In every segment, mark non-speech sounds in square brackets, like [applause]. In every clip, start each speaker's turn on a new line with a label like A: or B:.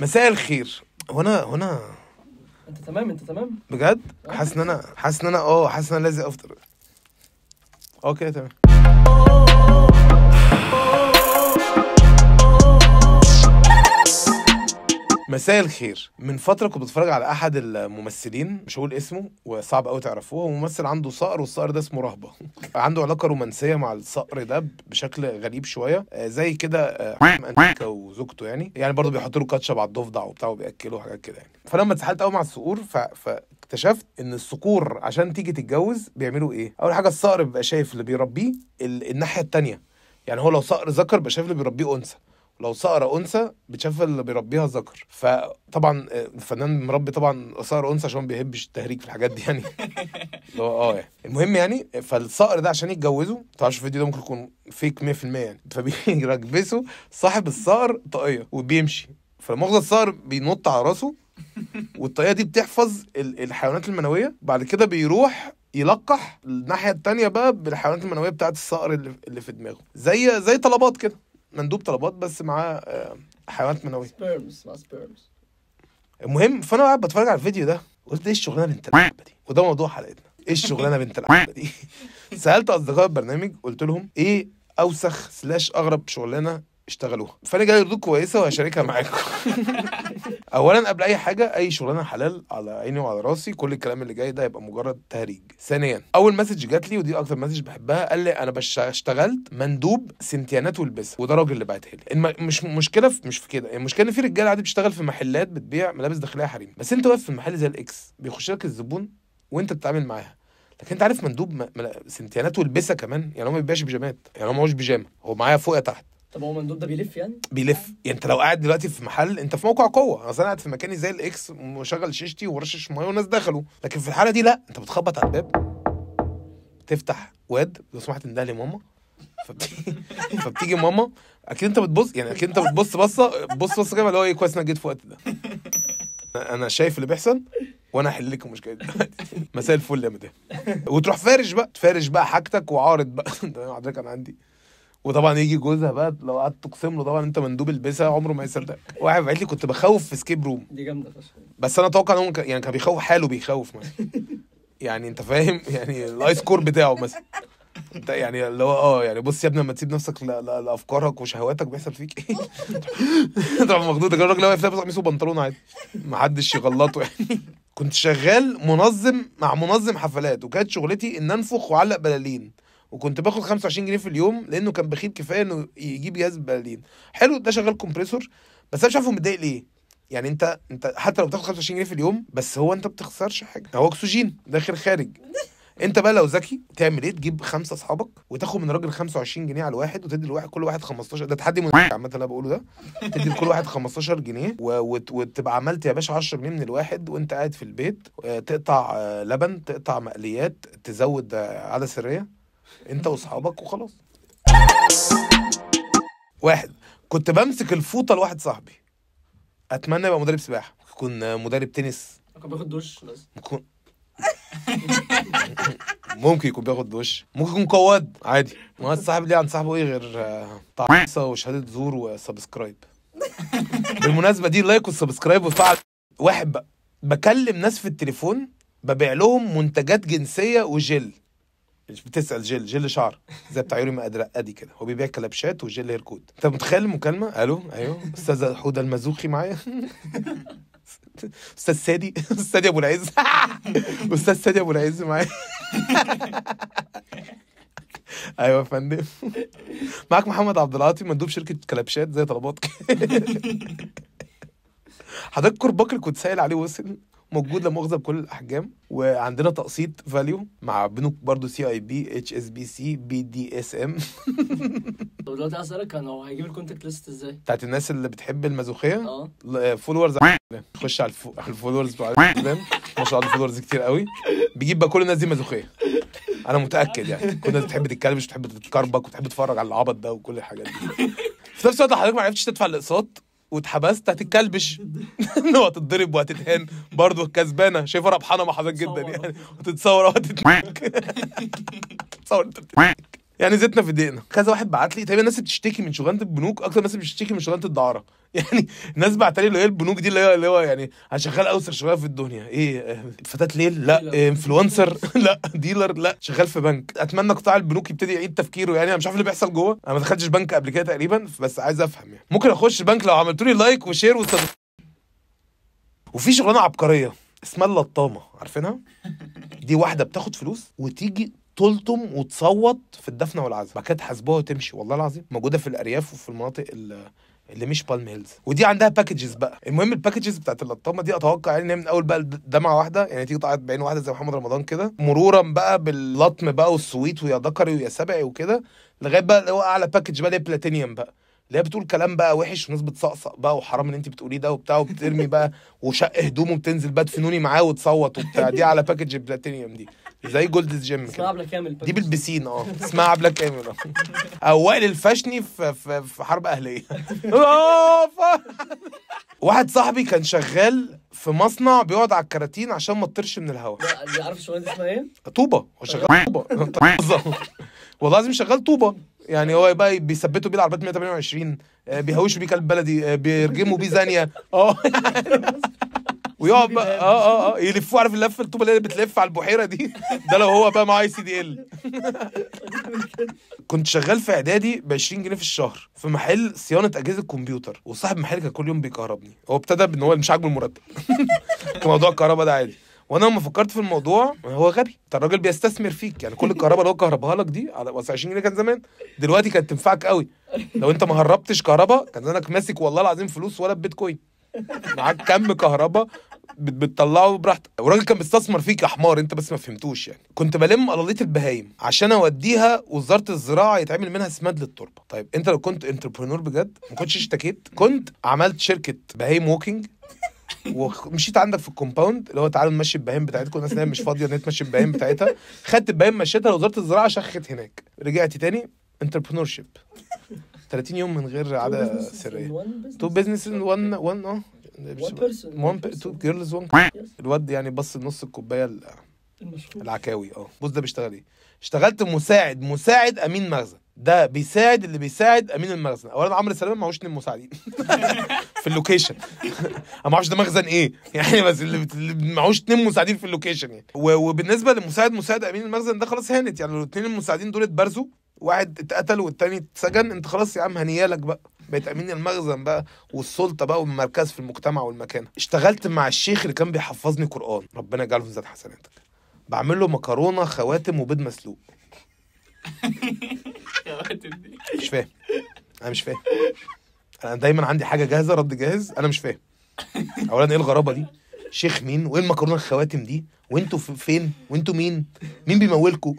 A: مساء الخير هنا هنا انت تمام انت تمام بجد آه. حاسس ان انا حاسس ان انا اه حاسس ان انا لازم افطر اوكي تمام مساء الخير من فتره كنت بتفرج على احد الممثلين مش هقول اسمه وصعب قوي تعرفوه هو ممثل عنده صقر والصقر ده اسمه رهبه [laughs] عنده علاقه رومانسيه مع الصقر ده بشكل غريب شويه آه، زي كده آه، [laughs] انتيكا وزوجته يعني يعني برضه بيحط له كاتشب على الضفدع وبتاع وبياكله حاجات كده يعني فلما اتسحلت قوي مع الصقور ف... فاكتشفت ان الصقور عشان تيجي تتجوز بيعملوا ايه اول حاجه الصقر بيبقى شايف اللي بيربيه ال... الناحيه الثانيه يعني هو لو صقر ذكر بيبقى شايف اللي بيربيه انثى لو صقرة أنثى بتشاف اللي بيربيها ذكر فطبعا آه، الفنان مربي طبعا صقر أنثى عشان ما بيحبش التهريج في الحاجات دي يعني [laughs] اللي هو اه يعني المهم يعني فالصقر ده عشان يتجوزه تعرفش الفيديو ده ممكن يكون فيك 100% يعني فبيركبسه صاحب الصقر طاقية وبيمشي فمؤاخذة الصقر بينط على راسه والطاقية دي بتحفظ الحيوانات المنوية بعد كده بيروح يلقح الناحيه التانية بقى بالحيوانات المنويه بتاعت الصقر اللي في دماغه زي زي طلبات كده مندوب طلبات بس معاه آه، حيوانات منويه سبيرمز سبيرمز المهم فانا قاعد بتفرج على الفيديو ده قلت ايه الشغلانه بنت اللعبه دي وده موضوع حلقتنا ايه الشغلانه بنت اللعبه دي [laughs] سالت اصدقاء البرنامج قلت لهم ايه اوسخ سلاش اغرب شغلانه اشتغلوها فانا جاي ردود كويسه وهشاركها معاكم [laughs] اولا قبل اي حاجه اي شغلانه حلال على عيني وعلى راسي كل الكلام اللي جاي ده هيبقى مجرد تهريج ثانيا اول مسج جات لي ودي اكتر مسج بحبها قال لي انا اشتغلت مندوب سنتيانات والبسها وده راجل اللي بعتها لي الم... مش مشكله في مش في كده يعني المشكله ان في رجاله عادي بتشتغل في محلات بتبيع ملابس داخليه حريم بس انت واقف في المحل زي الاكس بيخش لك الزبون وانت بتتعامل معاها لكن انت عارف مندوب م... سنتيانات والبسه كمان يعني هو ما بيبيعش بيجامات يعني هو معهوش بيجامه هو معايا فوقيه تحت طب هو مندوب ده بيلف يعني؟ بيلف يعني انت لو قاعد دلوقتي في محل انت في موقع قوه اصل انا قاعد في مكاني زي الاكس وشغل شيشتي ورشش ميه والناس دخلوا لكن في الحاله دي لا انت بتخبط على الباب تفتح واد لو سمحت انده لي ماما فبتيجي [laughs] فبتيجي ماما اكيد انت بتبص يعني اكيد انت بتبص بصه بص بصه كده اللي هو ايه كويس انك جيت في وقت ده انا شايف اللي بيحصل وانا هحل لك المشكله دي [laughs] مساء الفل يا مدام وتروح فارش بقى تفارش بقى حاجتك وعارض بقى حضرتك [laughs] انا عندي وطبعا يجي جوزها بقى لو قعدت تقسم له طبعا انت مندوب البسا عمره ما يصدق واحد بعت لي كنت بخوف في سكيب روم دي جامده بس انا اتوقع ان ك... يعني كان بيخوف حاله بيخوف مثلا [laughs] يعني انت فاهم يعني الايس كور بتاعه مثلا انت يعني اللي هو اه يعني بص يا ابني لما تسيب نفسك لافكارك وشهواتك بيحصل فيك ايه؟ [laughs] طبعا مخضوض كان الراجل واقف لابس قميص وبنطلون عادي محدش يغلطه يعني كنت شغال منظم مع منظم حفلات وكانت شغلتي ان انفخ واعلق بلالين وكنت باخد 25 جنيه في اليوم لانه كان بخيل كفايه انه يجيب جهاز ببلالين حلو ده شغال كومبريسور بس انا مش عارف هو متضايق ليه يعني انت انت حتى لو بتاخد 25 جنيه في اليوم بس هو انت بتخسرش حاجه هو اكسجين داخل خارج [laughs] انت بقى لو ذكي تعمل ايه تجيب خمسه اصحابك وتاخد من الراجل 25 جنيه على الواحد وتدي لواحد كل واحد 15 ده تحدي من [laughs] عامه انا بقوله ده تدي لكل واحد 15 جنيه و... وت... وتبقى عملت يا باشا 10 جنيه من الواحد وانت قاعد في البيت آه، تقطع آه، لبن تقطع مقليات تزود عاده سريه انت واصحابك وخلاص واحد كنت بمسك الفوطه لواحد صاحبي اتمنى يبقى مدرب سباحه يكون مدرب تنس كان بياخد دش بس ممكن ممكن يكون بياخد دش ممكن يكون قواد عادي ما هو الصاحب ليه عن صاحبه ايه غير طعمسه آه، وشهاده زور وسبسكرايب بالمناسبه دي لايك والسبسكرايب وفعل واحد بقى بكلم ناس في التليفون ببيع لهم منتجات جنسيه وجل بتسال جيل جيل شعر زي بتاع يوري ادي كده هو بيبيع كلبشات وجيل هيركود انت متخيل المكالمه الو ايوه استاذ حوده المزوخي معايا استاذ سادي استاذ ابو العز استاذ سادي ابو العز معايا ايوه يا فندم معاك محمد عبد العاطي مندوب شركه كلبشات زي طلبات حضرتك كور بكر كنت سائل عليه وصل موجود لمؤاخذه بكل الاحجام وعندنا تقسيط فاليو مع بنوك برضو سي اي بي اتش اس بي سي بي دي اس ام طب دلوقتي اسالك انا هو هيجيب الكونتاكت ليست ازاي؟ بتاعت الناس اللي بتحب المازوخيه اه فولورز خش على الفولورز بتوع ما شاء الله فولورز كتير قوي بيجيب بقى كل الناس دي مازوخيه انا متاكد يعني كل الناس بتحب تتكلم مش بتحب تتكربك وتحب تتفرج على العبط ده وكل الحاجات دي في نفس الوقت حضرتك ما عرفتش تدفع الاقساط واتحبست هتتكلبش [laughs] وهتتضرب وهتتهان برضه كسبانه شايفها ربحانه مع حضرتك جدا يعني وتتصور وهتتصور [laughs] يعني زيتنا في دقنا كذا واحد بعت لي تقريبا الناس بتشتكي من شغلانه البنوك اكتر الناس بتشتكي من شغلانه الدعاره [laughs] يعني الناس بعت لي اللي هي البنوك دي اللي هي اللي هو يعني انا شغال اوسر شغلانه في الدنيا ايه فتاه ليل لا انفلونسر [laughs] لا ديلر لا شغال في بنك اتمنى قطاع البنوك يبتدي يعيد تفكيره يعني انا مش عارف اللي بيحصل جوه انا ما دخلتش بنك قبل كده تقريبا بس عايز افهم يعني ممكن اخش بنك لو عملتوا لي لايك وشير وسبسكرايب وفي شغلانه عبقريه اسمها اللطامه عارفينها [laughs] دي واحده بتاخد فلوس وتيجي تلطم وتصوت في الدفنه والعزاء بعد كده تحاسبوها وتمشي والله العظيم موجوده في الارياف وفي المناطق اللي مش بالم هيلز ودي عندها باكجز بقى المهم الباكجز بتاعت اللطامه دي اتوقع ان يعني من اول بقى دمعه واحده يعني تيجي تقعد بعين واحده زي محمد رمضان كده مرورا بقى باللطم بقى والسويت ويا ذكري ويا سبعي وكده لغايه بقى اللي هو اعلى باكج بقى اللي هي بلاتينيوم بقى اللي هي بتقول كلام بقى وحش وناس بتصقصق بقى وحرام اللي انت بتقوليه ده وبتاع وبترمي بقى وشق هدومه وبتنزل بقى تفنوني معاه وتصوت وبتاع دي على باكج بلاتينيوم دي زي جولدز جيم كده اسمها كامل دي بالبسين اه اسمها عبله كامل اه او وائل الفشني في, في, في حرب اهليه آه، واحد صاحبي كان شغال في مصنع بيقعد على الكراتين عشان ما تطيرش من الهواء لا عارف الشغلانه اسمها ايه؟ طوبه هو شغال [laughs] طوبه والله لازم شغال طوبه يعني هو بقى بيثبتوا بيه العربيات 128 آه، بيهوشوا بيه كلب بلدي آه، بيرجموا بيه زانيه [laughs] اه [laughs] ويقعد بقى اه اه اه يلفوه عارف اللفه الطوبه اللي بتلف على البحيره دي [laughs] ده لو هو بقى معاه اي سي دي ال كنت شغال في اعدادي ب 20 جنيه في الشهر في محل صيانه اجهزه كمبيوتر وصاحب المحل كان كل يوم بيكهربني هو ابتدى ان هو مش عاجبه المرتب [laughs] موضوع الكهرباء ده عادي وانا لما فكرت في الموضوع هو غبي انت الراجل بيستثمر فيك يعني كل الكهرباء اللي هو كهربها لك دي على 20 جنيه كان زمان دلوقتي كانت تنفعك قوي لو انت ما هربتش كهرباء كان زمانك ماسك والله العظيم فلوس ولا بيتكوين معاك كم كهرباء بتطلعه براحتك والراجل كان بيستثمر فيك يا حمار انت بس ما فهمتوش يعني كنت بلم قلاليط البهايم عشان اوديها وزاره الزراعه يتعمل منها سماد للتربه طيب انت لو كنت انتربرنور بجد ما كنتش اشتكيت كنت عملت شركه بهايم ووكينج ومشيت عندك في الكومباوند اللي هو تعالوا نمشي البهايم بتاعتكم الناس اللي مش فاضيه ان هي تمشي البهايم بتاعتها خدت البهايم مشيتها لوزاره الزراعه شخت هناك رجعت تاني انتربرنور شيب 30 يوم من غير عاده سريه تو بزنس ان وان وان اه وان بيرسون تو جيرلز وان الواد يعني بص بنص الكوبايه المشهور العكاوي اه بص ده بيشتغل ايه اشتغلت مساعد مساعد امين مخزن ده بيساعد اللي بيساعد امين المخزن اولا عمرو سلامه معهوش اثنين مساعدين [laughs] في اللوكيشن انا [laughs] ما اعرفش ده مخزن ايه [laughs] يعني بس اللي معهوش اتنين مساعدين في اللوكيشن يعني وبالنسبه لمساعد مساعد امين المخزن ده خلاص هانت يعني الاثنين المساعدين دول اتبرزوا واحد اتقتل والتاني اتسجن انت خلاص يا عم هنيالك بقى بقيت امين المخزن بقى والسلطه بقى والمركز في المجتمع والمكانه اشتغلت مع الشيخ اللي كان بيحفظني قران ربنا يجعله في ذات حسناتك بعمل له مكرونه خواتم وبيض مسلوق [laughs] مش فاهم انا مش فاهم انا دايما عندي حاجه جاهزه رد جاهز انا مش فاهم اولا ايه الغرابه دي شيخ مين وايه المكرونه الخواتم دي وانتوا فين وانتوا مين مين بيمولكوا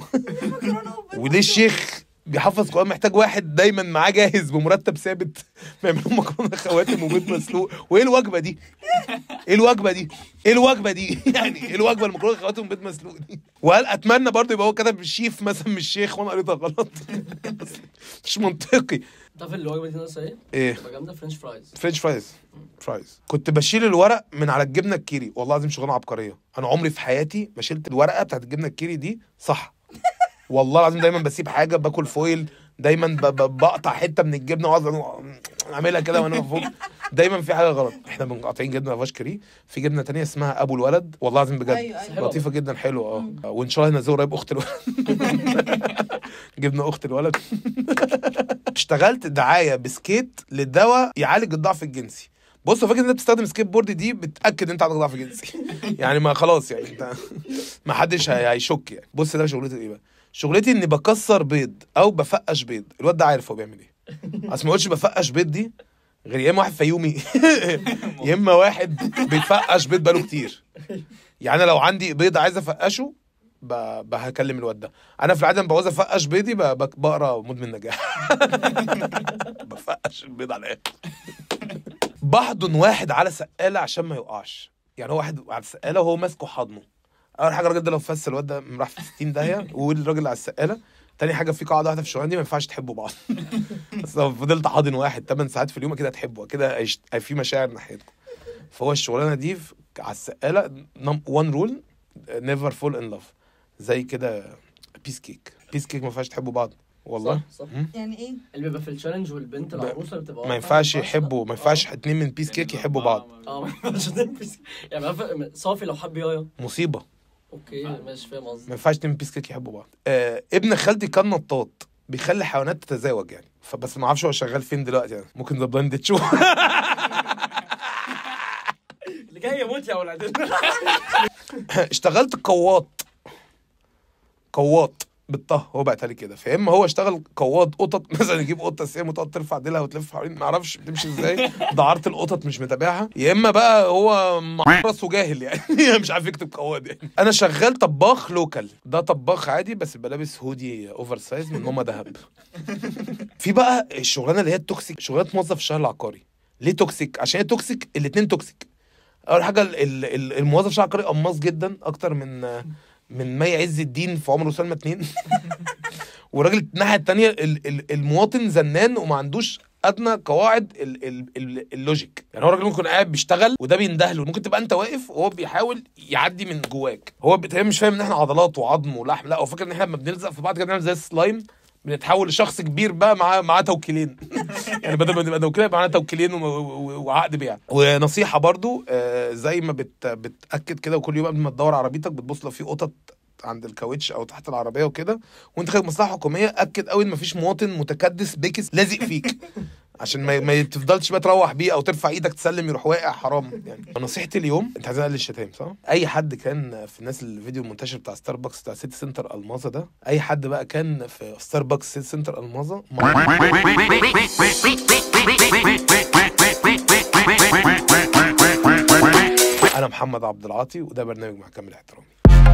A: [laughs] وليه الشيخ بيحفظ قران محتاج واحد دايما معاه جاهز بمرتب ثابت [laughs] بيعملوا مكرونه خواتم وبيض مسلوق وايه الوجبه دي؟ ايه الوجبه دي؟ ايه الوجبه دي؟ [laughs] يعني ايه الوجبه المكرونه خواتم وبيض مسلوق دي؟ وهل اتمنى برضه يبقى هو كتب الشيف مثلا مش شيخ وانا قريتها غلط [laughs] مش منطقي تعرف الوجبه دي ناقصه ايه؟ ايه؟ جامده فرنش فرايز فرنش فرايز فرايز كنت بشيل الورق من على الجبنه الكيري والله العظيم شغلانه عبقريه انا عمري في حياتي ما شلت الورقه بتاعت الجبنه الكيري دي صح والله العظيم دايما بسيب حاجه باكل فويل دايما بقطع حته من الجبنه واقعد اعملها كده وانا مفروض دايما في حاجه غلط احنا بنقطعين جبنه فاش كري في جبنه تانية اسمها ابو الولد والله العظيم بجد أيوة, أيوة. لطيفه جدا حلوه اه وان شاء الله هنزله قريب اخت الولد [laughs] جبنه اخت الولد اشتغلت دعايه بسكيت لدواء يعالج الضعف الجنسي بص فكره ان انت بتستخدم سكيت بورد دي بتاكد ان انت عندك ضعف جنسي [laughs] يعني ما خلاص يعني انت ما حدش هيشك يعني بص ده شغلته ايه بقى شغلتي اني بكسر بيض او بفقش بيض الواد ده عارف هو بيعمل ايه [laughs] اصل ما اقولش بفقش بيض دي غير يا اما واحد فيومي [laughs] [laughs] يا اما واحد بيفقش بيض بقاله كتير يعني انا لو عندي بيض عايز افقشه بهكلم الواد ده انا في العاده بعوز افقش بيضي بقرا مدمن نجاح بفقش البيض على الاخر بحضن واحد على سقاله عشان ما يقعش يعني هو واحد على السقاله وهو ماسكه حضنه اول حاجه الراجل ده لو فس الواد ده راح في 60 داهيه والراجل على السقاله تاني حاجه في قاعده واحده في الشغلانه دي ما ينفعش تحبوا بعض [laughs] بس لو فضلت حاضن واحد 8 ساعات في اليوم كده هتحبوا كده في مشاعر ناحيتكم فهو الشغلانه دي على السقاله وان رول نيفر فول ان لاف زي كده بيس كيك بيس كيك ما ينفعش تحبوا بعض والله صح صح يعني ايه اللي بيبقى في التشالنج والبنت العروسه اللي بتبقى ما ينفعش يحبوا ما ينفعش اتنين من بيس كيك يحبوا بعض اه ما ينفعش اتنين بيس يعني صافي لو حب يايا مصيبه اوكي مش فاهم قصدي ما ينفعش اتنين بيس كيك يحبوا بعض آه ابن خالتي كان نطاط بيخلي حيوانات تتزاوج يعني فبس ما اعرفش هو شغال فين دلوقتي يعني ممكن ذا بلاند تشو اللي جاي يموت يا ولاد [laughs] اشتغلت قواط قواط بالطه هو بقى تالي كده فاما هو اشتغل قواد قطط [laughs] مثلا يجيب قطه سيام وتقعد ترفع ديلها وتلف حوالين ما اعرفش بتمشي ازاي [laughs] دعاره القطط مش متابعها يا اما بقى هو معرس وجاهل يعني [laughs] مش عارف يكتب قواد يعني انا شغال طباخ لوكال ده طباخ عادي بس بلابس هودي اوفر سايز من ماما دهب في بقى الشغلانه اللي هي التوكسيك شغلانه موظف الشهر العقاري ليه توكسيك عشان هي توكسيك الاثنين توكسيك اول حاجه الموظف الشهر العقاري قماص جدا اكتر من من مي عز الدين في عمر وسلمى اتنين [laughs] والراجل الناحيه الثانيه المواطن زنان وما عندوش ادنى قواعد اللوجيك يعني هو الراجل ممكن قاعد بيشتغل وده بيندهله ممكن تبقى انت واقف وهو بيحاول يعدي من جواك هو مش فاهم ان احنا عضلات وعظم ولحم لا هو فاكر ان احنا لما بنلزق في بعض كده بنعمل زي السلايم بنتحول لشخص كبير بقى معاه معاه توكيلين [laughs] يعني بدل ما نبقى توكيلين معانا توكيلين وعقد بيع ونصيحه برضو آه، زي ما بت بتاكد كده وكل يوم قبل ما تدور عربيتك بتبص لو في قطط عند الكاوتش او تحت العربيه وكده وانت خارج مصلحه حكوميه اكد قوي ان مفيش مواطن متكدس بكس لازق فيك [laughs] عشان ما, ما تفضلش بقى تروح بيه او ترفع ايدك تسلم يروح واقع حرام يعني نصيحتي اليوم انت عايزين اقلل الشتايم صح؟ اي حد كان في الناس الفيديو المنتشر بتاع ستاربكس بتاع سيتي سنتر الماظه ده اي حد بقى كان في ستاربكس سيتي سنتر الماظه انا محمد عبد العاطي وده برنامج كامل احترامي